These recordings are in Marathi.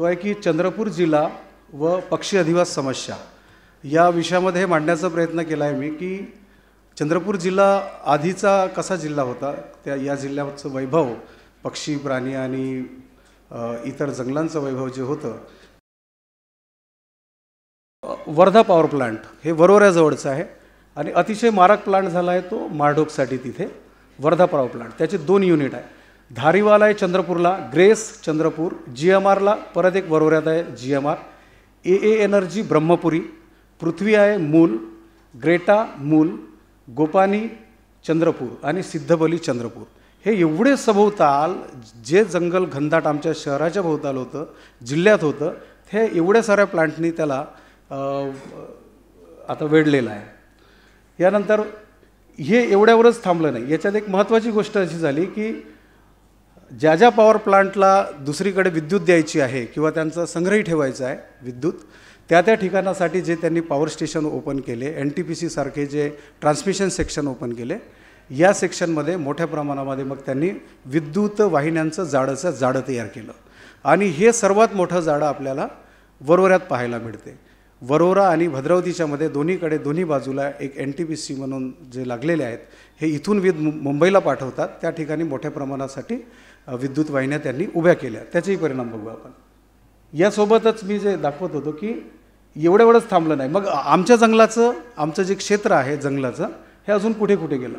तो आहे की चंद्रपूर जिल्हा व पक्षी अधिवास समस्या या विषयामध्ये मांडण्याचा प्रयत्न केला आहे मी की चंद्रपूर जिल्हा आधीचा कसा जिल्हा होता त्या या जिल्ह्याचं वैभव पक्षी प्राणी आणि इतर जंगलांचं वैभव जे होतं वर्धा पॉवर प्लांट हे वरोऱ्याजवळचं आहे आणि अतिशय मारक प्लांट झाला आहे तो मारडोकसाठी तिथे वर्धा पॉवर प्लांट त्याचे दोन युनिट आहे धारीवाला आहे चंद्रपूरला ग्रेस चंद्रपूर जी एम आरला परत एक वरवऱ्यात आहे G M R A A energy Brahmapuri पृथ्वी आहे मूल ग्रेटा मूल गोपानी चंद्रपूर आणि सिद्धबली चंद्रपूर हे एवढे सभोवताल जे जंगल घनदाट आमच्या शहराच्या भोवताल होतं जिल्ह्यात होतं हे एवढ्या साऱ्या प्लांटनी त्याला आता वेढलेलं आहे यानंतर हे एवढ्यावरच थांबलं नाही याच्यात एक महत्त्वाची गोष्ट अशी झाली की ज्या ज्या पॉवर प्लांटला दुसरीकडे विद्युत द्यायची आहे किंवा त्यांचा संग्रही ठेवायचा आहे विद्युत त्या त्या ठिकाणासाठी जे त्यांनी पॉवर स्टेशन ओपन केले एन टी पी सीसारखे जे ट्रान्समिशन सेक्शन ओपन केले या सेक्शनमध्ये मोठ्या प्रमाणामध्ये मग त्यांनी विद्युत वाहिन्यांचं जाडंचं जाडं तयार केलं आणि हे सर्वात मोठं जाडं आपल्याला वरोऱ्यात पाहायला मिळते वरोरा आणि भद्रावतीच्यामध्ये दोन्हीकडे दोन्ही बाजूला एक एन टी पी सी म्हणून जे लागलेले आहेत हे इथून वीज मुंबईला पाठवतात त्या ठिकाणी मोठ्या प्रमाणासाठी विद्युत वाहिन्या त्यांनी उभ्या केल्या त्याचेही परिणाम बघू आपण यासोबतच मी जे दाखवत होतो की एवढं एवढंच थांबलं नाही मग आमच्या जंगलाचं आमचं जे क्षेत्र आहे जंगलाचं हे अजून कुठे कुठे गेलं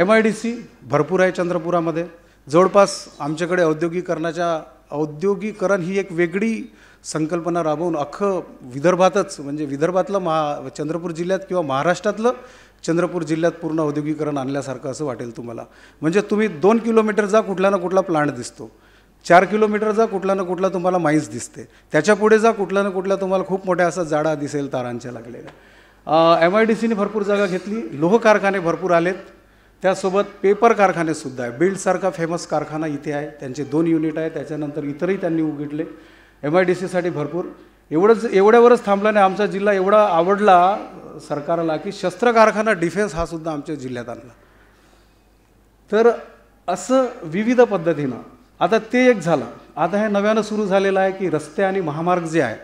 एम आय डी सी भरपूर आहे चंद्रपुरामध्ये जवळपास आमच्याकडे औद्योगिकरणाच्या औद्योगिकरण ही एक वेगळी संकल्पना राबवून अख्खं विदर्भातच म्हणजे विदर्भातलं महा चंद्रपूर जिल्ह्यात किंवा महाराष्ट्रातलं चंद्रपूर जिल्ह्यात पूर्ण औद्योगिकरण आणल्यासारखं असं वाटेल तुम्हाला म्हणजे तुम्ही दोन किलोमीटर जा कुठला ना कुठला प्लांट दिसतो चार किलोमीटर जा कुठला ना कुठला तुम्हाला माईज दिसते त्याच्या पुढे जा कुठला ना कुठला तुम्हाला खूप मोठ्या असा जाडा दिसेल तारांच्या लागलेल्या एम आय डी सीने भरपूर जागा घेतली लोह कारखाने भरपूर आलेत त्यासोबत पेपर कारखानेसुद्धा आहे बिल्डसारखा फेमस कारखाना इथे आहे त्यांचे दोन युनिट आहे त्याच्यानंतर इतरही त्यांनी उघडले एम आय डी सीसाठी भरपूर एवढंच एवढ्यावरच थांबला नाही आमचा जिल्हा एवढा आवडला सरकारला की शस्त्र कारखाना डिफेन्स हा सुद्धा आमच्या जिल्ह्यात आणला तर असं विविध पद्धतीनं आता ते एक झालं आता हे नव्यानं सुरू झालेलं आहे की रस्ते आणि महामार्ग जे आहे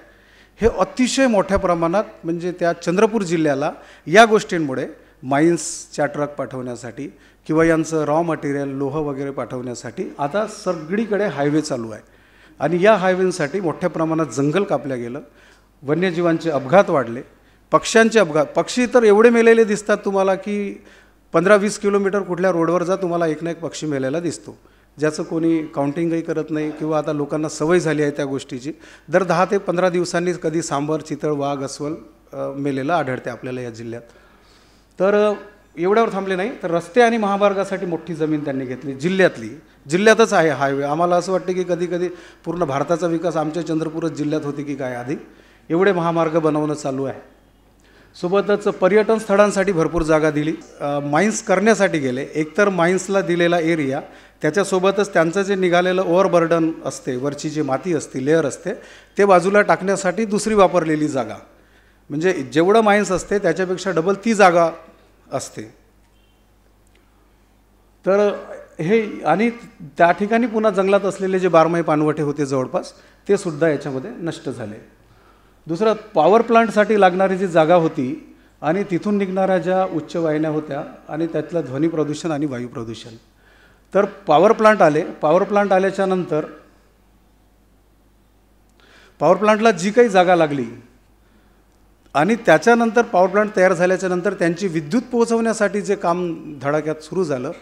हे अतिशय मोठ्या प्रमाणात म्हणजे त्या चंद्रपूर जिल्ह्याला या गोष्टींमुळे माईन्सच्या ट्रक पाठवण्यासाठी किंवा यांचं रॉ मटेरियल लोह वगैरे पाठवण्यासाठी आता सगळीकडे हायवे चालू आहे आणि या हायवेंसाठी मोठ्या प्रमाणात जंगल कापलं गेलं वन्यजीवांचे अपघात वाढले पक्ष्यांचे अपघात पक्षी तर एवढे मेलेले दिसतात तुम्हाला की पंधरा वीस किलोमीटर कुठल्या रोडवर जा तुम्हाला एक ना एक पक्षी मेलेला दिसतो ज्याचं कोणी काउंटिंगही करत नाही किंवा आता लोकांना सवय झाली आहे त्या गोष्टीची दर दहा ते पंधरा दिवसांनी कधी सांबर चितळ वाघ अस्वल मेलेला आढळते आपल्याला या जिल्ह्यात तर एवढ्यावर थांबले नाही तर रस्ते आणि महामार्गासाठी मोठी जमीन त्यांनी घेतली जिल्ह्यातली जिल्ह्यातच आहे हायवे आम्हाला असं वाटतं की कधी कधी पूर्ण भारताचा विकास आमच्या चंद्रपूरच जिल्ह्यात होती की काय आधी एवढे महामार्ग बनवणं चालू आहे सोबतच पर्यटन स्थळांसाठी भरपूर जागा दिली माइन्स करण्यासाठी गेले एकतर माइन्सला दिलेला एरिया त्याच्यासोबतच त्यांचं जे निघालेलं ओव्हरबर्डन असते वरची जी माती असते लेअर असते ते बाजूला टाकण्यासाठी दुसरी वापरलेली जागा म्हणजे जेवढं माइन्स असते त्याच्यापेक्षा डबल ती जागा असते तर हे आणि त्या ठिकाणी पुन्हा जंगलात असलेले जे बारमाही पानवटे होते जवळपास ते सुद्धा याच्यामध्ये नष्ट झाले दुसरं पॉवर प्लांटसाठी लागणारी जी जागा होती आणि तिथून निघणाऱ्या ज्या उच्च वाहिन्या होत्या आणि त्यातलं ध्वनी प्रदूषण आणि वायू प्रदूषण तर पॉवर प्लांट आले पॉवर प्लांट आल्याच्या नंतर पॉवर प्लांटला जी काही जागा लागली आणि त्याच्यानंतर पॉवर प्लांट तयार झाल्याच्या नंतर त्यांची विद्युत पोहोचवण्यासाठी जे काम धडाक्यात सुरू झालं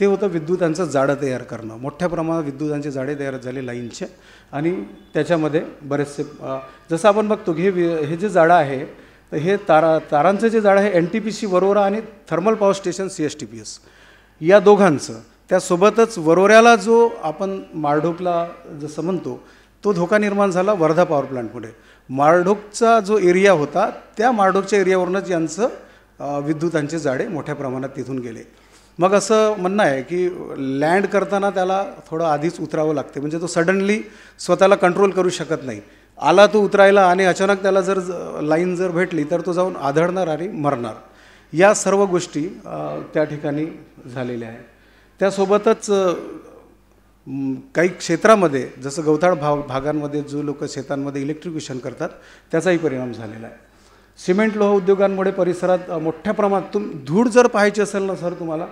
ते होतं विद्युतांचं जाडं तयार करणं मोठ्या प्रमाणात विद्युतांचे जाडे तयार झाले लाईनचे आणि त्याच्यामध्ये बरेचसे जसं आपण बघतो की हे हे जे जाडं आहे तर हे तारा तारांचं जे जाडं आहे N T P C Warora आणि thermal power station C S T P S या दोघांचं त्यासोबतच वरोऱ्याला जो आपण माळढोकला जसं म्हणतो तो धोका निर्माण झाला वर्धा पॉवर प्लांटमुळे माळढोकचा जो एरिया होता त्या माळढोकच्या एरियावरूनच यांचं विद्युतांचे जाडे मोठ्या प्रमाणात तिथून गेले मग असं म्हणणं आहे की लँड करताना त्याला थोडं आधीच उतरावं लागते म्हणजे तो सडनली स्वतःला कंट्रोल करू शकत नाही आला तो उतरायला आणि अचानक त्याला जर लाईन जर भेटली तर तो जाऊन आधळणार आणि मरणार या सर्व गोष्टी त्या ठिकाणी झालेल्या आहेत त्यासोबतच काही क्षेत्रामध्ये जसं गवताळ भाग भागांमध्ये जो लोक शेतांमध्ये इलेक्ट्रिक्युशन करतात त्याचाही परिणाम झालेला आहे सिमेंट लोह उद्योगांमुळे परिसरात मोठ्या प्रमाणात तुम धूळ जर पाहायची असेल ना सर तुम्हाला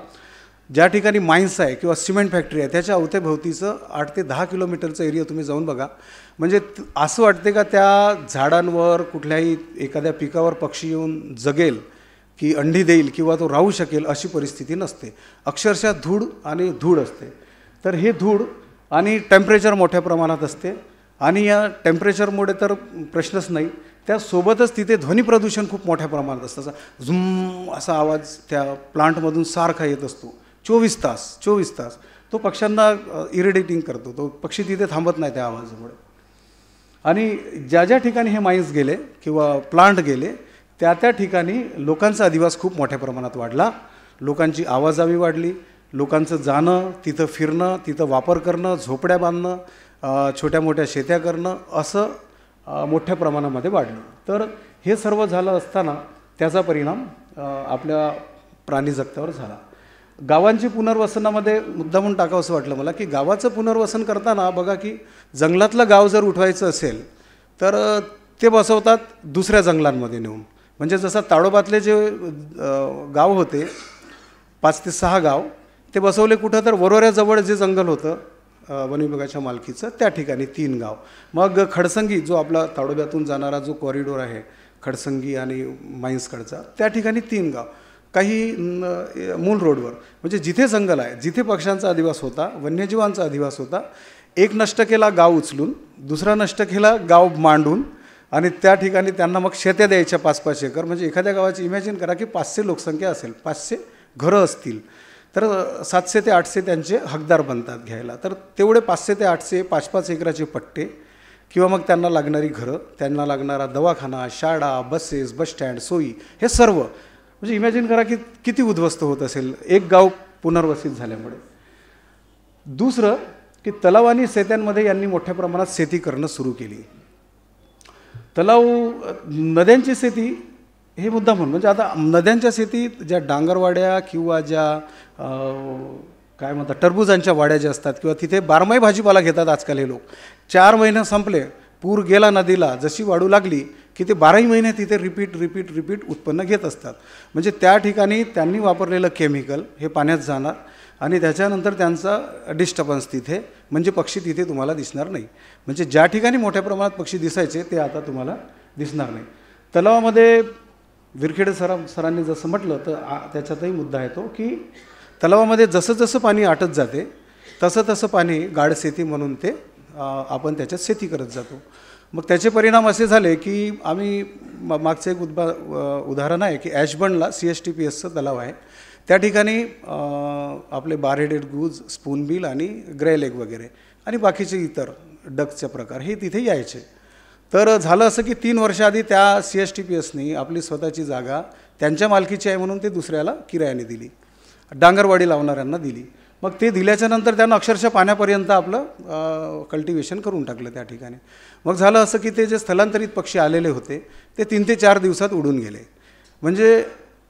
ज्या ठिकाणी माइन्स आहे किंवा सिमेंट फॅक्टरी आहे त्याच्या अवतेभोवतीचं आठ ते दहा किलोमीटरचं एरिया तुम्ही जाऊन बघा म्हणजे असं वाटते का त्या झाडांवर कुठल्याही एखाद्या पिकावर पक्षी येऊन जगेल की अंडी देईल किंवा तो राहू शकेल अशी परिस्थिती नसते अक्षरशः धूळ आणि धूळ असते तर हे धूळ आणि टेम्परेचर मोठ्या प्रमाणात असते आणि या टेम्परेचरमुळे तर प्रश्नच नाही त्यासोबतच तिथे प्रदूषण खूप मोठ्या प्रमाणात असतं असा झुम असा आवाज त्या प्लांटमधून सारखा येत असतो चोवीस तास चोवीस तास तो पक्ष्यांना इरिडेटिंग करतो तो पक्षी तिथे थांबत नाही त्या आवाजामुळे आणि ज्या ज्या ठिकाणी हे माईन्स गेले किंवा प्लांट गेले त्या त्या ठिकाणी लोकांचा अधिवास खूप मोठ्या प्रमाणात वाढला लोकांची आवाजावी वाढली लोकांचं जाणं तिथं फिरणं तिथं वापर करणं झोपड्या बांधणं छोट्या मोठ्या शेत्या करणं असं मोठ्या प्रमाणामध्ये वाढलं तर हे सर्व झालं असताना त्याचा परिणाम आपल्या प्राणी जगतावर झाला गावांची पुनर्वसनामध्ये मुद्दा म्हणून टाकावं असं वाटलं मला की गावाचं पुनर्वसन करताना बघा की जंगलातलं गाव जर उठवायचं असेल तर ते बसवतात दुसऱ्या जंगलांमध्ये नेऊन म्हणजे जसं ताडोबातले जे गाव होते पाच ते सहा गाव ते बसवले कुठं तर वरोऱ्याजवळ जे जंगल होतं वनविभागाच्या मालकीचं त्या ठिकाणी तीन गाव मग खडसंगी जो आपला ताडोब्यातून जाणारा जो कॉरिडोर आहे खडसंगी आणि माईन्सकडचा त्या ठिकाणी तीन गाव काही मूल रोडवर म्हणजे जिथे जंगल आहे जिथे पक्ष्यांचा अधिवास होता वन्यजीवांचा अधिवास होता एक नष्ट केला गाव उचलून दुसरा नष्ट केला गाव मांडून आणि त्या ठिकाणी त्यांना मग शेत्या द्यायच्या पाच पाच एकर म्हणजे एखाद्या गावाची इमॅजिन करा की पाचशे लोकसंख्या असेल पाचशे घरं असतील तर सातशे ते आठशे त्यांचे हकदार बनतात घ्यायला तर तेवढे पाचशे ते आठशे पाच पाच एकराचे पट्टे किंवा मग त्यांना लागणारी घरं त्यांना लागणारा दवाखाना शाळा बसेस बसस्टँड सोयी हे सर्व म्हणजे इमॅजिन करा की किती उद्ध्वस्त होत असेल एक गाव पुनर्वसित झाल्यामुळे दुसरं की तलाव आणि शेत्यांमध्ये यांनी मोठ्या प्रमाणात शेती करणं सुरू केली तलाव नद्यांची शेती हे मुद्दा म्हणून म्हणजे आता नद्यांच्या शेतीत ज्या डांगरवाड्या किंवा ज्या काय म्हणतात टरबुजांच्या वाड्या ज्या असतात किंवा तिथे बारमाही भाजीपाला घेतात आजकाल हे लोक चार महिने संपले पूर गेला नदीला जशी वाढू लागली की ते बाराही महिने तिथे रिपीट रिपीट रिपीट उत्पन्न घेत असतात म्हणजे त्या ठिकाणी त्यांनी वापरलेलं केमिकल हे पाण्यात जाणार आणि त्याच्यानंतर त्यांचा डिस्टर्बन्स तिथे म्हणजे पक्षी तिथे तुम्हाला दिसणार नाही म्हणजे ज्या ठिकाणी मोठ्या प्रमाणात पक्षी दिसायचे ते आता तुम्हाला दिसणार नाही तलावामध्ये विरखेडे सरा सरांनी जसं म्हटलं तर त्याच्यातही मुद्दा येतो की तलावामध्ये जसं जसं पाणी आटत जाते तसं तसं पाणी गाड शेती म्हणून ते आपण त्याच्यात शेती करत जातो मग त्याचे परिणाम असे झाले की आम्ही मागचं एक उद्बा उदाहरण आहे की ॲशबनला सी एस टी पी एसचं तलाव आहे त्या ठिकाणी आपले बार हेडेड स्पून बिल आणि ग्रे लेग वगैरे आणि बाकीचे इतर डकचे प्रकार हे तिथे यायचे तर झालं असं की तीन वर्षाआधी त्या सी एस टी पी एसनी आपली स्वतःची जागा त्यांच्या मालकीची आहे म्हणून ते दुसऱ्याला किरायाने दिली डांगरवाडी लावणाऱ्यांना दिली मग ते दिल्याच्यानंतर त्यानं अक्षरशः पाण्यापर्यंत आपलं कल्टिवेशन करून टाकलं त्या ठिकाणी मग झालं असं की ते जे स्थलांतरित पक्षी आलेले होते ते तीन ते चार दिवसात उडून गेले म्हणजे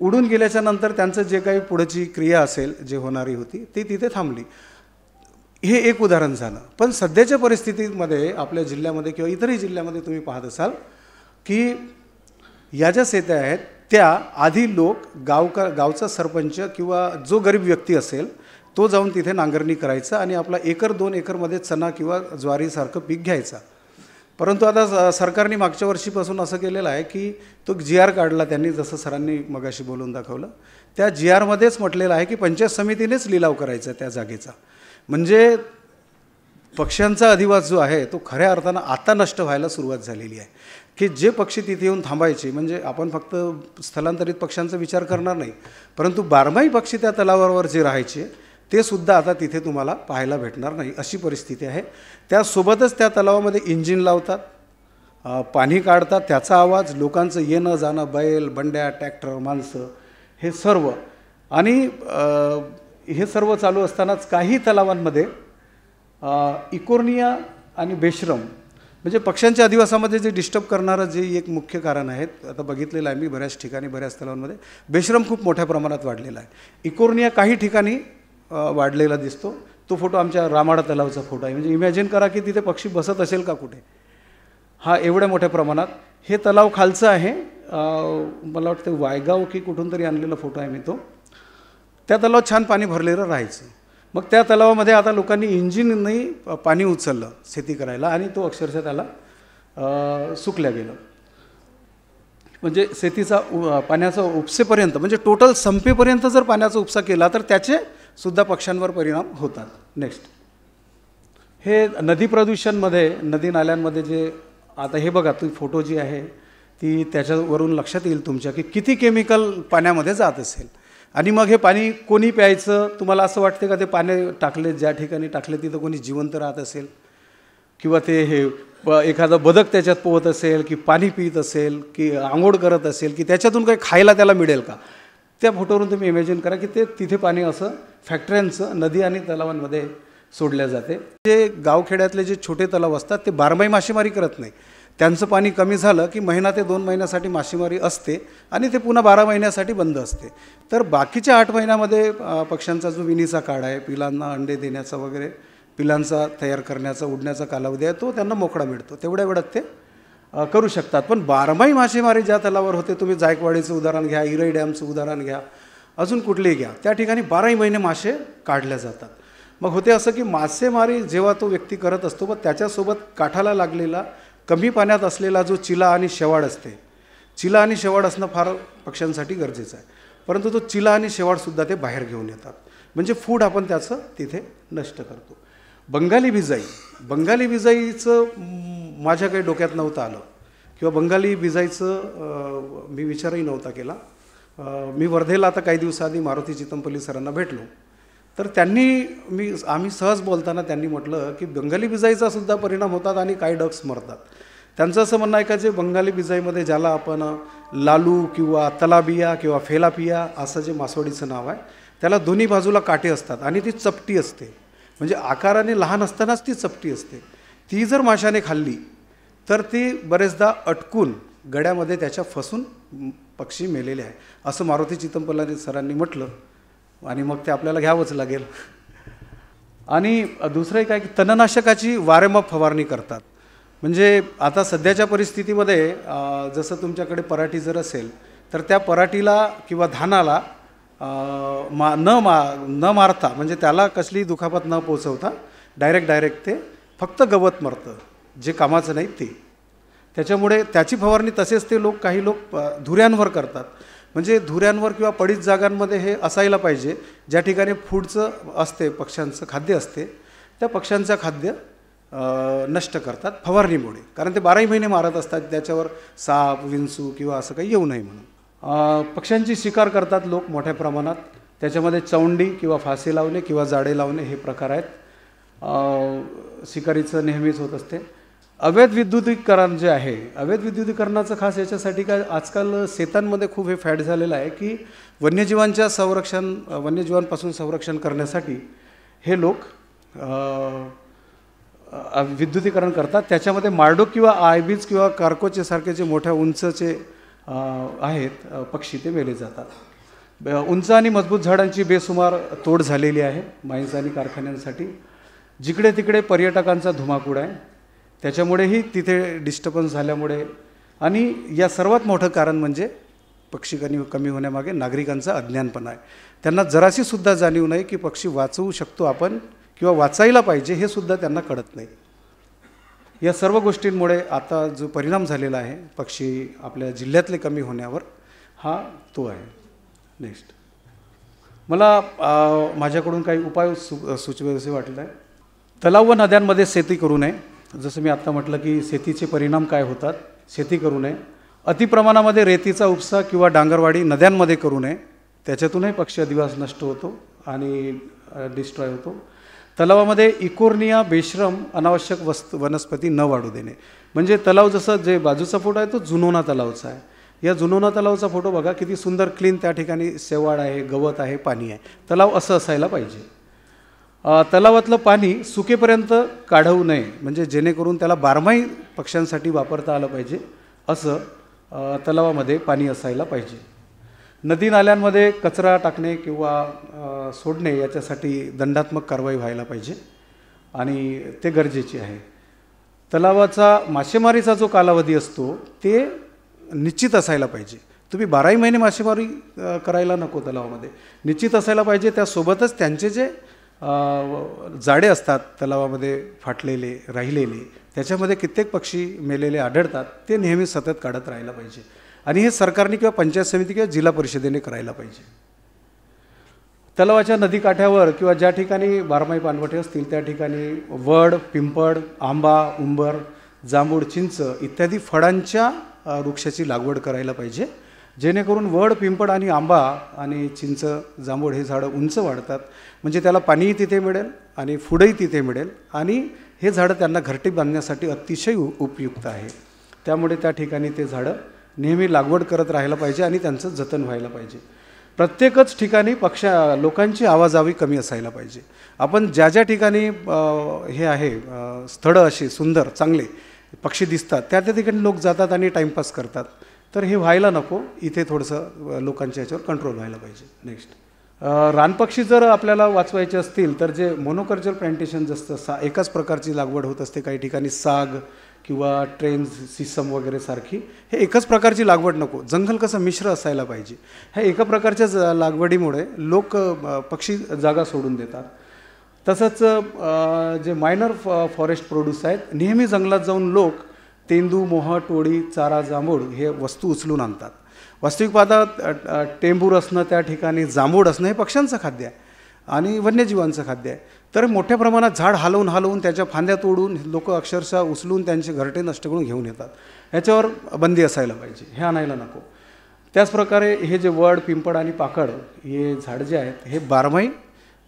उडून गेल्याच्यानंतर त्यांचं जे काही पुढची क्रिया असेल जे होणारी होती ती तिथे थांबली हे एक उदाहरण झालं पण सध्याच्या परिस्थितीमध्ये आपल्या जिल्ह्यामध्ये किंवा इतरही जिल्ह्यामध्ये तुम्ही पाहत असाल की या ज्या सेत्या आहेत त्या आधी लोक गावकर गावचा सरपंच किंवा जो गरीब व्यक्ती असेल तो जाऊन तिथे नांगरणी करायचा आणि आपला एकर दोन एकरमध्ये चना किंवा ज्वारीसारखं पीक घ्यायचा परंतु आता सरकारने मागच्या वर्षीपासून असं केलेलं आहे की तो जी आर काढला त्यांनी जसं सरांनी मगाशी बोलून दाखवलं त्या जी आरमध्येच म्हटलेलं आहे की पंचायत समितीनेच लिलाव करायचा त्या जागेचा म्हणजे पक्ष्यांचा अधिवास जो आहे तो खऱ्या अर्थानं आता नष्ट व्हायला सुरुवात झालेली आहे की जे पक्षी तिथे येऊन थांबायचे म्हणजे आपण फक्त स्थलांतरित पक्ष्यांचा विचार करणार नाही परंतु बारमाही पक्षी त्या तलावावर जे राहायचे ते सुद्धा आता तिथे तुम्हाला पाहायला भेटणार नाही अशी परिस्थिती आहे त्यासोबतच त्या तलावामध्ये इंजिन लावतात पाणी काढतात त्याचा आवाज लोकांचं येणं जाणं बैल बंड्या ट्रॅक्टर माणसं हे सर्व आणि हे सर्व चालू असतानाच काही तलावांमध्ये इकोर्निया आणि बेश्रम म्हणजे पक्ष्यांच्या अधिवासामध्ये जे डिस्टर्ब करणारं जे एक मुख्य कारण आहे आता बघितलेलं आहे मी बऱ्याच ठिकाणी बऱ्याच तलावांमध्ये बेश्रम खूप मोठ्या प्रमाणात वाढलेला आहे इकोर्निया काही ठिकाणी वाढलेला दिसतो तो फोटो आमच्या रामाडा तलावाचा फोटो आहे म्हणजे इमॅजिन करा की तिथे पक्षी बसत असेल का कुठे हा एवढ्या मोठ्या प्रमाणात हे तलाव खालचं आहे मला वाटतं वायगाव की कुठून तरी आणलेला फोटो आहे मी तो त्या तलावात छान पाणी भरलेलं राहायचं मग त्या तलावामध्ये आता लोकांनी इंजिननी पाणी उचललं शेती करायला आणि तो अक्षरशः त्याला सुकल्या गेलं म्हणजे शेतीचा पाण्याचा उपसेपर्यंत म्हणजे टोटल संपेपर्यंत जर पाण्याचा उपसा केला तर त्याचे सुद्धा पक्ष्यांवर परिणाम होतात नेक्स्ट हे नदी प्रदूषणमध्ये नदी नाल्यांमध्ये जे आता हे बघा तुम्ही फोटो जी आहे ती त्याच्यावरून लक्षात येईल तुमच्या की किती केमिकल पाण्यामध्ये जात असेल आणि मग हे पाणी कोणी प्यायचं तुम्हाला असं वाटतं का ते पाणी टाकले ज्या ठिकाणी टाकले तिथं कोणी जिवंत राहत असेल किंवा ते हे एखादा बदक त्याच्यात पोहत असेल की पाणी पित असेल की आंघोळ करत असेल की त्याच्यातून काही खायला त्याला मिळेल का त्या फोटोवरून तुम्ही इमॅजिन करा की ते तिथे पाणी असं फॅक्टऱ्यांचं नदी आणि तलावांमध्ये सोडल्या जाते जे गावखेड्यातले जे छोटे तलाव असतात ते बारमाही मासेमारी करत नाही त्यांचं पाणी कमी झालं की महिना ते दोन महिन्यासाठी मासेमारी असते आणि ते पुन्हा बारा महिन्यासाठी बंद असते तर बाकीच्या आठ महिन्यामध्ये पक्ष्यांचा जो विणीचा काळ आहे पिलांना अंडे देण्याचा वगैरे पिलांचा तयार करण्याचा उडण्याचा कालावधी आहे तो त्यांना मोकळा मिळतो तेवढ्या वेळात ते करू शकतात पण बारमाही मासेमारी ज्या तलावर होते तुम्ही जायकवाडीचं उदाहरण घ्या इरई डॅमचं उदाहरण घ्या अजून कुठलेही घ्या त्या ठिकाणी बाराही महिने मासे काढल्या जातात मग होते असं की मासेमारी जेव्हा तो व्यक्ती करत असतो मग त्याच्यासोबत काठाला लागलेला कमी पाण्यात असलेला जो चिला आणि शेवाड असते चिला आणि शेवाड असणं फार पक्ष्यांसाठी गरजेचं आहे परंतु तो चिला आणि शेवाडसुद्धा ते बाहेर घेऊन येतात म्हणजे फूड आपण त्याचं तिथे नष्ट करतो बंगाली भिजाई बंगाली विजाईचं माझ्या काही डोक्यात नव्हतं आलं किंवा बंगाली भिजाईचं मी विचारही नव्हता केला मी वर्धेला आता काही दिवसाआधी मारुती चितमपल्ली सरांना भेटलो तर त्यांनी मी आम्ही सहज बोलताना त्यांनी म्हटलं की बंगाली बिजाईचा सुद्धा परिणाम होतात आणि काही डग्स मरतात त्यांचं असं म्हणणं आहे का जे बंगाली बिजाईमध्ये ज्याला आपण लालू किंवा तलाबिया किंवा फेलापिया असं जे मासवडीचं नाव आहे त्याला दोन्ही बाजूला काटे असतात आणि ती चपटी असते म्हणजे आकाराने लहान असतानाच ती चपटी असते ती जर माशाने खाल्ली तर ती बरेचदा अटकून गड्यामध्ये त्याच्या फसून पक्षी मेलेले आहे असं मारुती चितंपल्लाने सरांनी म्हटलं आणि मग ते आपल्याला घ्यावंच लागेल आणि दुसरं काय की तणनाशकाची वारेमाप फवारणी करतात म्हणजे आता सध्याच्या परिस्थितीमध्ये जसं तुमच्याकडे पराठी जर असेल तर त्या पराठीला किंवा धानाला मा न मा न मारता म्हणजे त्याला कसलीही दुखापत न पोचवता डायरेक्ट डायरेक्ट ते फक्त गवत मरतं जे कामाचं नाही ते त्याच्यामुळे त्याची फवारणी तसेच ते लोक काही लोक धुऱ्यांवर करतात म्हणजे धुऱ्यांवर किंवा पडीत जागांमध्ये हे असायला पाहिजे ज्या ठिकाणी फूडचं असते पक्ष्यांचं खाद्य असते त्या पक्ष्यांचं खाद्य नष्ट करतात फवारणीमुळे कारण ते बाराही महिने मारत असतात त्याच्यावर साप विंचू किंवा असं काही येऊ नये म्हणून पक्ष्यांची शिकार करतात लोक मोठ्या प्रमाणात त्याच्यामध्ये चौंडी किंवा फासे लावणे किंवा जाडे लावणे हे प्रकार आहेत शिकारीचं नेहमीच होत असते अवैध विद्युतीकरण जे आहे अवैध विद्युतीकरणाचं खास याच्यासाठी काय आजकाल शेतांमध्ये खूप हे फॅट झालेलं आहे की वन्यजीवांच्या संरक्षण वन्यजीवांपासून संरक्षण करण्यासाठी हे लोक विद्युतीकरण करतात त्याच्यामध्ये मार्डो किंवा आयबीज किंवा कार्कोचे सारखे जे मोठ्या उंचचे आहेत पक्षी ते मेले जातात उंच आणि मजबूत झाडांची बेसुमार तोड झालेली आहे माईन्स आणि कारखान्यांसाठी जिकडे तिकडे पर्यटकांचा धुमाकूड आहे त्याच्यामुळेही तिथे डिस्टर्बन्स झाल्यामुळे आणि या सर्वात मोठं कारण म्हणजे पक्षी कमी कमी होण्यामागे नागरिकांचं पण आहे त्यांना जराशीसुद्धा जाणीव नाही की पक्षी वाचवू शकतो आपण किंवा वाचायला पाहिजे हे सुद्धा त्यांना कळत नाही या सर्व गोष्टींमुळे आता जो परिणाम झालेला आहे पक्षी आपल्या जिल्ह्यातले कमी होण्यावर हा तो आहे नेक्स्ट मला माझ्याकडून काही उपाय सु सुचवे असे वाटलं आहे तलाव व नद्यांमध्ये शेती करू नये जसं मी आत्ता म्हटलं की शेतीचे परिणाम काय होतात शेती करू नये अतिप्रमाणामध्ये रेतीचा उपसा किंवा डांगरवाडी नद्यांमध्ये करू नये त्याच्यातूनही पक्षी अधिवास नष्ट होतो आणि डिस्ट्रॉय होतो तलावामध्ये इकोर्निया बेश्रम अनावश्यक वस्त वनस्पती न वाढू देणे म्हणजे तलाव जसं जे बाजूचा फोटो आहे तो जुनोना तलावचा आहे या जुनोना तलावचा फोटो बघा किती सुंदर क्लीन त्या ठिकाणी शेवाळ आहे गवत आहे पाणी आहे तलाव असं असायला पाहिजे तलावातलं पाणी सुकेपर्यंत काढवू नये म्हणजे जेणेकरून त्याला बारमाही पक्ष्यांसाठी वापरता आलं पाहिजे असं तलावामध्ये पाणी असायला पाहिजे नदी नाल्यांमध्ये कचरा टाकणे किंवा सोडणे याच्यासाठी दंडात्मक कारवाई व्हायला पाहिजे आणि ते गरजेचे आहे तलावाचा मासेमारीचा जो कालावधी असतो ते निश्चित असायला पाहिजे तुम्ही बाराही महिने मासेमारी करायला नको तलावामध्ये निश्चित असायला पाहिजे त्यासोबतच त्यांचे जे जाडे असतात तलावामध्ये फाटलेले राहिलेले त्याच्यामध्ये कित्येक पक्षी मेलेले आढळतात ते नेहमी सतत काढत राहायला पाहिजे आणि हे सरकारने किंवा पंचायत समिती किंवा जिल्हा परिषदेने करायला पाहिजे तलावाच्या नदीकाठ्यावर किंवा ज्या ठिकाणी बारमाई पानवटे असतील त्या ठिकाणी वड पिंपळ आंबा उंबर जांभूळ चिंच इत्यादी फळांच्या वृक्षाची लागवड करायला पाहिजे जेणेकरून वड पिंपळ आणि आंबा आणि चिंच जांभूळ हे झाडं उंच वाढतात म्हणजे त्याला पाणीही तिथे मिळेल आणि फुडंही तिथे मिळेल आणि हे झाडं त्यांना घरटी बांधण्यासाठी अतिशय उपयुक्त आहे त्यामुळे त्या ठिकाणी ते झाडं नेहमी लागवड करत राहायला पाहिजे आणि त्यांचं जतन व्हायला पाहिजे प्रत्येकच ठिकाणी पक्षा लोकांची आवाजावी कमी असायला पाहिजे आपण ज्या ज्या ठिकाणी हे आहे स्थळं असे सुंदर चांगले पक्षी दिसतात त्या त्या ठिकाणी लोक जातात आणि टाईमपास करतात तर हे व्हायला नको इथे थोडंसं लोकांच्या याच्यावर कंट्रोल व्हायला पाहिजे नेक्स्ट रानपक्षी जर आपल्याला वाचवायचे असतील तर जे मोनोकल्चर प्लांटेशन जसं सा एकाच प्रकारची लागवड होत असते काही ठिकाणी साग किंवा ट्रेन सिसम वगैरे सारखी हे एकच प्रकारची लागवड नको जंगल कसं मिश्र असायला पाहिजे ह्या एका प्रकारच्या लागवडीमुळे लोक पक्षी जागा सोडून देतात तसंच जे मायनर फॉरेस्ट प्रोड्यूस आहेत नेहमी जंगलात जाऊन लोक तेंदू मोह टोळी चारा जांभूळ हे वस्तू उचलून आणतात वास्तविक पाहता टेंबूर असणं त्या ठिकाणी जांभूळ असणं हे पक्ष्यांचं खाद्य आहे आणि वन्यजीवांचं खाद्य आहे तर मोठ्या प्रमाणात झाड हलवून हलवून त्याच्या फांद्या तोडून लोक अक्षरशः उचलून त्यांचे घरटे नष्ट करून घेऊन येतात याच्यावर बंदी असायला पाहिजे हे आणायला नको त्याचप्रकारे हे जे वड पिंपळ आणि पाकड हे झाड जे आहेत हे बारमाही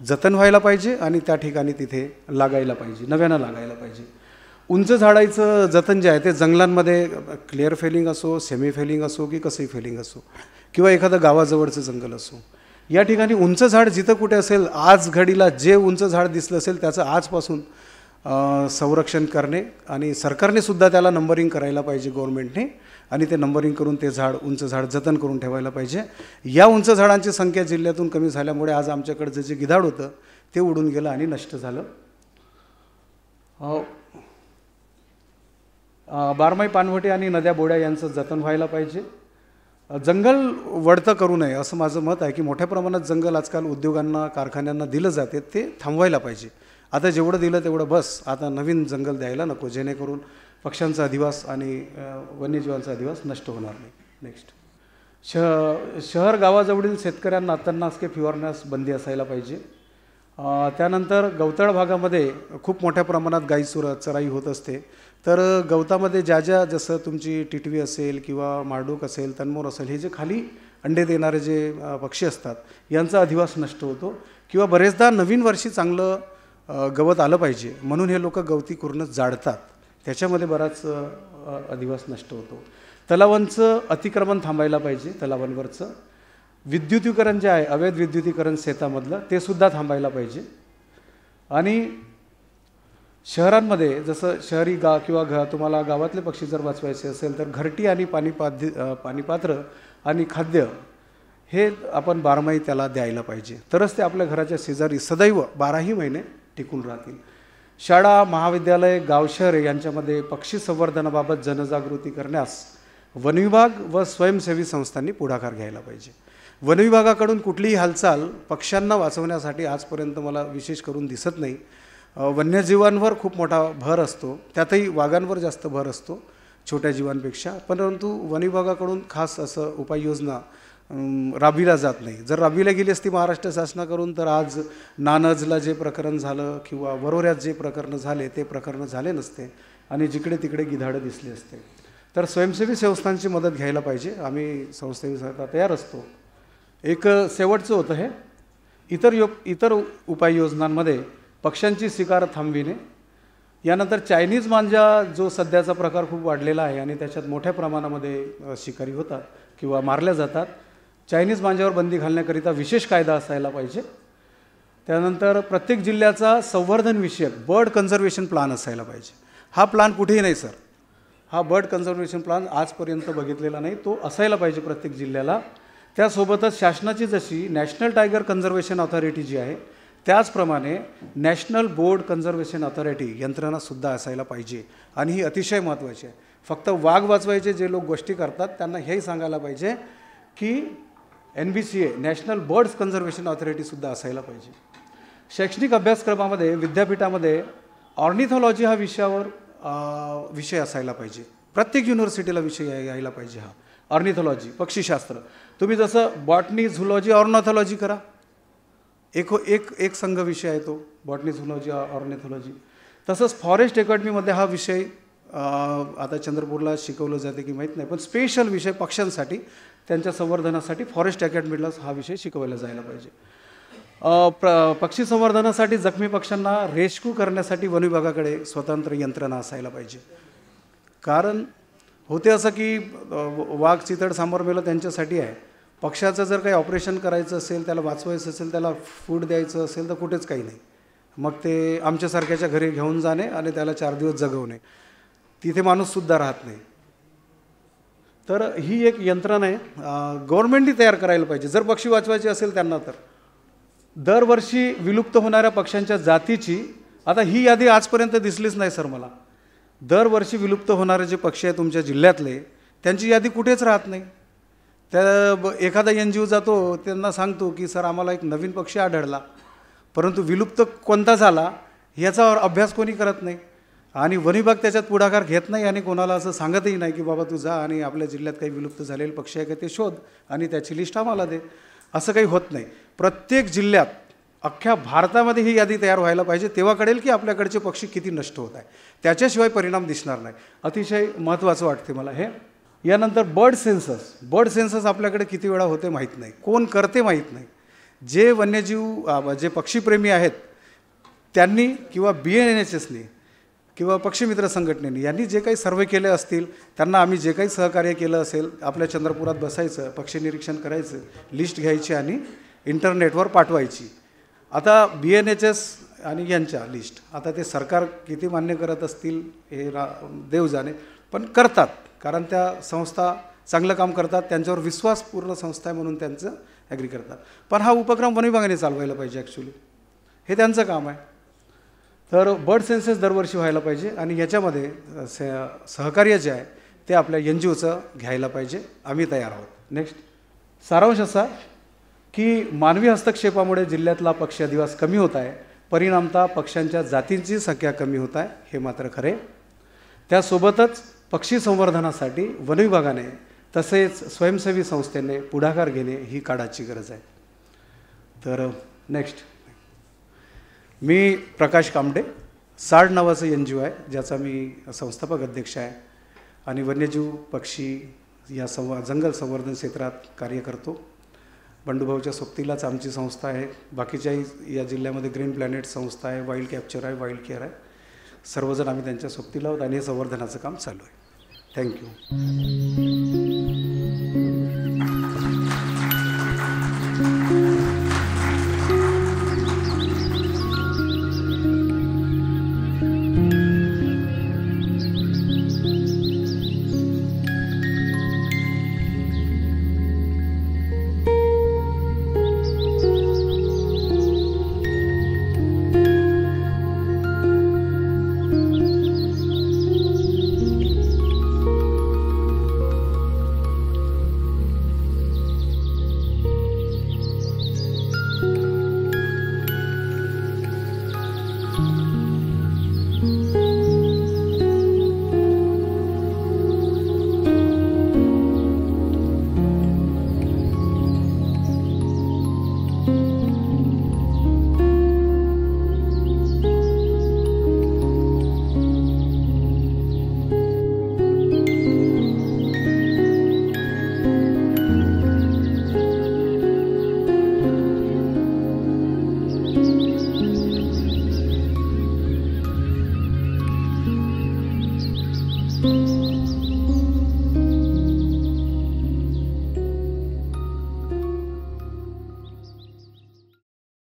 जतन व्हायला पाहिजे आणि त्या ठिकाणी तिथे लागायला पाहिजे नव्यानं लागायला पाहिजे उंच झाडायचं जतन जे आहे ते जंगलांमध्ये क्लिअर फेलिंग असो सेमी फेलिंग असो की कसंही फेलिंग असो किंवा एखादं गावाजवळचं जंगल असो या ठिकाणी उंच झाड जिथं कुठे असेल आज घडीला जे उंच झाड दिसलं असेल त्याचं आजपासून संरक्षण करणे आणि सरकारने सुद्धा त्याला नंबरिंग करायला पाहिजे गव्हर्मेंटने आणि ते नंबरिंग करून ते झाड उंच झाड जतन करून ठेवायला पाहिजे या उंच झाडांची संख्या जिल्ह्यातून कमी झाल्यामुळे आज आमच्याकडचं जे गिधाड होतं ते उडून गेलं आणि नष्ट झालं बारमाई पानवटे आणि नद्या बोड्या यांचं जतन व्हायला पाहिजे जंगल वडतं करू नये असं माझं मत आहे की मोठ्या प्रमाणात जंगल आजकाल उद्योगांना कारखान्यांना दिलं जाते ते थांबवायला पाहिजे आता जेवढं दिलं तेवढं बस आता नवीन जंगल द्यायला नको जेणेकरून पक्ष्यांचा अधिवास आणि वन्यजीवांचा अधिवास नष्ट होणार नाही नेक्स्ट श शहर गावाजवळील शेतकऱ्यांना तन्नासके फिवारण्यास बंदी असायला पाहिजे त्यानंतर गवताळ भागामध्ये खूप मोठ्या प्रमाणात गाई चराई होत असते तर गवतामध्ये ज्या ज्या जसं तुमची टिटवी असेल किंवा माडूक असेल तन्मोर असेल हे जे खाली अंडे देणारे जे पक्षी असतात यांचा अधिवास नष्ट होतो किंवा बरेचदा नवीन वर्षी चांगलं गवत आलं पाहिजे म्हणून हे लोक गवती कुरणं जाळतात त्याच्यामध्ये बराच अधिवास नष्ट होतो तलावांचं अतिक्रमण थांबायला पाहिजे तलावांवरचं विद्युतीकरण जे आहे अवैध विद्युतीकरण शेतामधलं ते सुद्धा थांबायला पाहिजे आणि शहरांमध्ये जसं शहरी गा किंवा घ तुम्हाला गावातले पक्षी जर वाचवायचे असेल तर घरटी आणि पाणीपाध्य पाणीपात्र आणि खाद्य हे आपण बारमाही त्याला द्यायला पाहिजे तरच ते आपल्या घराच्या शेजारी सदैव बाराही महिने टिकून राहतील शाळा महाविद्यालय गावशहरे यांच्यामध्ये पक्षी संवर्धनाबाबत जनजागृती करण्यास वनविभाग व स्वयंसेवी संस्थांनी पुढाकार घ्यायला पाहिजे वनविभागाकडून कुठलीही हालचाल पक्ष्यांना वाचवण्यासाठी आजपर्यंत मला विशेष करून दिसत नाही वन्यजीवांवर खूप मोठा भर असतो त्यातही वाघांवर जास्त भर असतो छोट्या जीवांपेक्षा परंतु वन विभागाकडून खास असं उपाययोजना राबविला जात नाही जर राबविल्या गेली असती महाराष्ट्र शासनाकडून तर आज नानजला जे प्रकरण झालं किंवा वरोऱ्यात जे प्रकरणं झाले ते प्रकरण झाले नसते आणि जिकडे तिकडे गिधाडं दिसले असते तर स्वयंसेवी संस्थांची मदत घ्यायला पाहिजे आम्ही संस्थेवी संस्था तयार असतो एक शेवटचं होतं हे इतर योग इतर उपाययोजनांमध्ये पक्ष्यांची शिकार थांबविणे यानंतर चायनीज मांजा जो सध्याचा प्रकार खूप वाढलेला आहे आणि त्याच्यात मोठ्या प्रमाणामध्ये शिकारी होतात किंवा मारल्या जातात चायनीज मांजावर बंदी घालण्याकरिता विशेष कायदा असायला पाहिजे त्यानंतर प्रत्येक जिल्ह्याचा संवर्धनविषयक बर्ड कन्झर्वेशन प्लान असायला पाहिजे हा प्लान कुठेही नाही सर हा बर्ड कन्झर्वेशन प्लान आजपर्यंत बघितलेला नाही तो असायला पाहिजे प्रत्येक जिल्ह्याला त्यासोबतच शासनाची जशी नॅशनल टायगर कन्झर्वेशन ऑथॉरिटी जी आहे त्याचप्रमाणे नॅशनल बोर्ड कन्झर्वेशन अथॉरिटी यंत्रणासुद्धा असायला पाहिजे आणि ही अतिशय महत्त्वाची आहे फक्त वाघ वाचवायचे जे लोक गोष्टी करतात त्यांना हेही सांगायला पाहिजे की N B C A national birds conservation ऑथॉरिटीसुद्धा असायला पाहिजे शैक्षणिक अभ्यासक्रमामध्ये विद्यापीठामध्ये ऑर्निथॉलॉजी हा विषयावर विषय असायला पाहिजे प्रत्येक युनिव्हर्सिटीला विषय यायला पाहिजे हा ऑर्निथॉलॉजी पक्षीशास्त्र तुम्ही जसं बॉटनी झुलॉजी ऑर्नॉथॉलॉजी करा एको हो- एक एक संघ विषय आहे तो बॉटनी झुलॉजी ऑर्नेथॉलॉजी तसंच फॉरेस्ट अकॅडमीमध्ये हा विषय आता चंद्रपूरला शिकवलं जाते की माहीत नाही पण स्पेशल विषय पक्ष्यांसाठी त्यांच्या संवर्धनासाठी फॉरेस्ट अकॅडमीला हा विषय शिकवला जायला पाहिजे प्र पक्षी संवर्धनासाठी जखमी पक्ष्यांना रेस्क्यू करण्यासाठी वन विभागाकडे स्वतंत्र यंत्रणा असायला पाहिजे कारण होते असं की वाघ चितड समोर मेलं त्यांच्यासाठी आहे पक्षाचं जर काही ऑपरेशन करायचं असेल त्याला वाचवायचं असेल त्याला फूड द्यायचं असेल तर कुठेच काही नाही मग ते आमच्यासारख्याच्या घरी घेऊन जाणे आणि त्याला चार दिवस जगवणे तिथे माणूससुद्धा राहत नाही तर ही एक यंत्रणा आहे गव्हर्नमेंटही तयार करायला पाहिजे जर पक्षी वाचवायचे असेल त्यांना तर दरवर्षी विलुप्त होणाऱ्या पक्ष्यांच्या जातीची आता ही यादी आजपर्यंत दिसलीच नाही सर मला दरवर्षी विलुप्त होणारे जे पक्षी आहे तुमच्या जिल्ह्यातले त्यांची यादी कुठेच राहत नाही त्या एखादा एन जी ओ जातो त्यांना सांगतो की सर आम्हाला एक नवीन पक्षी आढळला परंतु विलुप्त कोणता झाला याचा अभ्यास कोणी करत नाही आणि वनविभाग त्याच्यात पुढाकार घेत नाही आणि कोणाला असं सांगतही नाही की बाबा तू जा आणि आपल्या जिल्ह्यात काही विलुप्त झालेले पक्षी आहे का ते शोध आणि त्याची लिस्ट आम्हाला दे असं काही होत नाही प्रत्येक जिल्ह्यात अख्ख्या भारतामध्ये ही यादी तयार व्हायला पाहिजे तेव्हा कळेल की आपल्याकडचे पक्षी किती नष्ट होत आहे त्याच्याशिवाय परिणाम दिसणार नाही अतिशय महत्त्वाचं वाटते मला हे यानंतर बर्ड सेन्सस बर्ड सेन्सस आपल्याकडे किती वेळा होते माहीत नाही कोण करते माहीत नाही जे वन्यजीव जे पक्षीप्रेमी आहेत त्यांनी किंवा बी एन एन एच एसने किंवा पक्षीमित्र संघटनेने यांनी जे काही सर्वे केले असतील त्यांना आम्ही जे काही सहकार्य केलं असेल आपल्या चंद्रपुरात बसायचं पक्षी निरीक्षण करायचं लिस्ट घ्यायची आणि इंटरनेटवर पाठवायची आता बी एन एच एस आणि यांच्या लिस्ट आता ते सरकार किती मान्य करत असतील हे रा देव जाणे पण करतात कारण त्या संस्था चांगलं काम करतात त्यांच्यावर विश्वासपूर्ण संस्था आहे म्हणून त्यांचं ॲग्री करतात पण हा उपक्रम वन विभागाने चालवायला पाहिजे ॲक्च्युली हे त्यांचं काम आहे तर बर्ड सेन्सेस दरवर्षी व्हायला पाहिजे आणि याच्यामध्ये स सहकार्य जे आहे ते आपल्या एन जी ओचं घ्यायला पाहिजे आम्ही तयार आहोत नेक्स्ट सारांश असा की मानवी हस्तक्षेपामुळे जिल्ह्यातला पक्षी अधिवास कमी होत आहे परिणामता पक्ष्यांच्या जातींची संख्या कमी होत आहे हे मात्र खरे त्यासोबतच पक्षी संवर्धनासाठी वनविभागाने तसेच स्वयंसेवी संस्थेने पुढाकार घेणे ही काळाची गरज आहे तर नेक्स्ट मी प्रकाश कामडे साड नावाचं एन जी ओ आहे ज्याचा मी संस्थापक अध्यक्ष आहे आणि वन्यजीव पक्षी या संवा जंगल संवर्धन क्षेत्रात कार्य करतो बंडूभाऊच्या सोबतीलाच आमची संस्था आहे बाकीच्याही या जिल्ह्यामध्ये ग्रीन प्लॅनेट संस्था आहे वाईल्ड कॅप्चर आहे वाईल्ड केअर आहे सर्वजण आम्ही त्यांच्या सोबती लावत आणि हे संवर्धनाचं काम चालू आहे थँक्यू